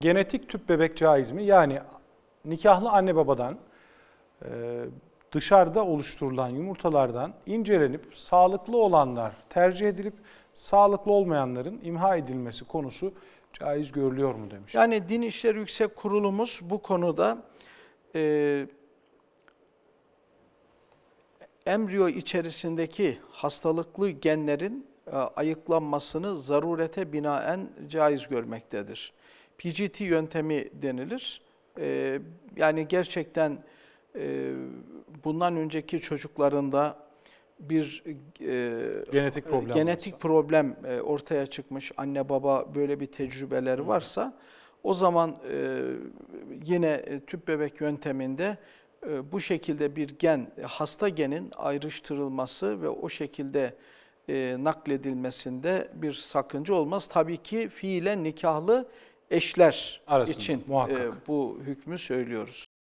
genetik tüp bebek caiz mi? Yani nikahlı anne babadan e, dışarıda oluşturulan yumurtalardan incelenip sağlıklı olanlar tercih edilip sağlıklı olmayanların imha edilmesi konusu caiz görülüyor mu demiş. Yani Din İşleri Yüksek Kurulumuz bu konuda e, embriyo içerisindeki hastalıklı genlerin e, ayıklanmasını zarurete binaen caiz görmektedir. PGT yöntemi denilir. E, yani gerçekten e, bundan önceki çocuklarında bir e, genetik problem e, genetik varsa. problem e, ortaya çıkmış anne baba böyle bir tecrübeleri Hı. varsa o zaman e, yine e, tüp bebek yönteminde e, bu şekilde bir gen e, hasta genin ayrıştırılması ve o şekilde e, nakledilmesinde bir sakınca olmaz. Tabii ki fiilen nikahlı eşler Arasında, için e, muhakkak. e, bu hükmü söylüyoruz.